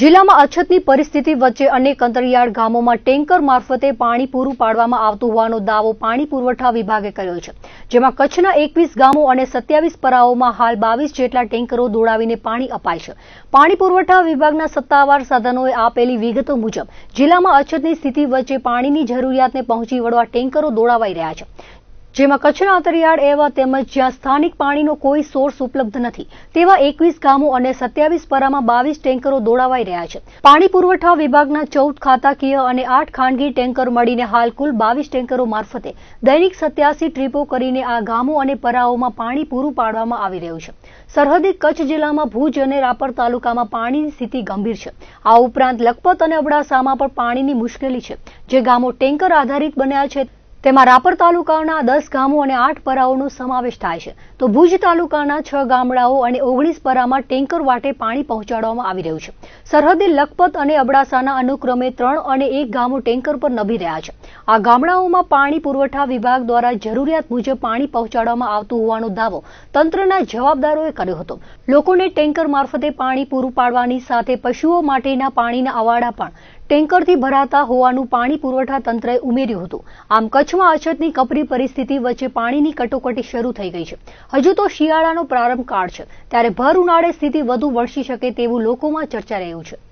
જિલ્લામાં અછતની પરિસ્થિતિ વચ્ચે અનેક અંતરિયાળ ગામોમાં ટેન્કર મારફતે પાણી પૂરું પાડવામાં આવતું હોવાનો દાવો પાણી પુરવઠા વિભાગે કર્યો છે જેમાં કચ્છના એકવીસ ગામો અને સત્યાવીસ પરાઓમાં હાલ બાવીસ જેટલા ટેન્કરો દોડાવીને પાણી અપાય છે પાણી પુરવઠા વિભાગના સત્તાવાર સાધનોએ આપેલી વિગતો મુજબ જિલ્લામાં અછતની સ્થિતિ વચ્ચે પાણીની જરૂરિયાતને પહોંચી વળવા ટેન્કરો દોડાવાઈ રહ્યા છે જેમાં કચ્છના અંતરિયાળ એવા તેમજ જ્યાં સ્થાનિક પાણીનો કોઈ સોર્સ ઉપલબ્ધ નથી તેવા એકવીસ ગામો અને સત્યાવીસ પરામાં બાવીસ ટેન્કરો દોડાવાઈ રહ્યા છે પાણી પુરવઠા વિભાગના ચૌદ ખાતાકીય અને આઠ ખાનગી ટેન્કર મળીને હાલ કુલ બાવીસ ટેન્કરો મારફતે દૈનિક સત્યાસી ટ્રીપો કરીને આ ગામો અને પરાઓમાં પાણી પૂરું પાડવામાં આવી રહ્યું છે સરહદી કચ્છ જિલ્લામાં ભુજ અને રાપર તાલુકામાં પાણીની સ્થિતિ ગંભીર છે આ ઉપરાંત લખપત અને અબડાસામાં પણ પાણીની મુશ્કેલી છે જે ગામો ટેન્કર આધારિત બન્યા છે તેમાં રાપર તાલુકાના દસ ગામો અને આઠ પરાઓનો સમાવેશ થાય છે તો ભુજ તાલુકાના છ ગામડાઓ અને ઓગણીસ પરામાં ટેન્કર વાટે પાણી પહોંચાડવામાં આવી રહ્યું છે સરહદે લખપત અને અબડાસાના અનુક્રમે ત્રણ અને એક ગામો ટેન્કર પર નભી રહ્યા છે આ ગામડાઓમાં પાણી પુરવઠા વિભાગ દ્વારા જરૂરિયાત મુજબ પાણી પહોંચાડવામાં આવતું હોવાનો દાવો તંત્રના જવાબદારોએ કર્યો હતો લોકોને ટેન્કર મારફતે પાણી પૂરું પાડવાની સાથે પશુઓ માટેના પાણીના અવાડા પણ ટેન્કરથી ભરાતા હોવાનું પાણી પુરવઠા તંત્રએ ઉમેર્યું હતું આમ કચ્છમાં અછતની કપરી પરિસ્થિતિ વચ્ચે પાણીની કટોકટી શરૂ થઈ ગઈ છે હજુ તો શિયાળાનો પ્રારંભ કાળ છે ત્યારે ભર ઉનાળે સ્થિતિ વધુ વળસી શકે તેવું લોકોમાં ચર્ચા રહ્યું છે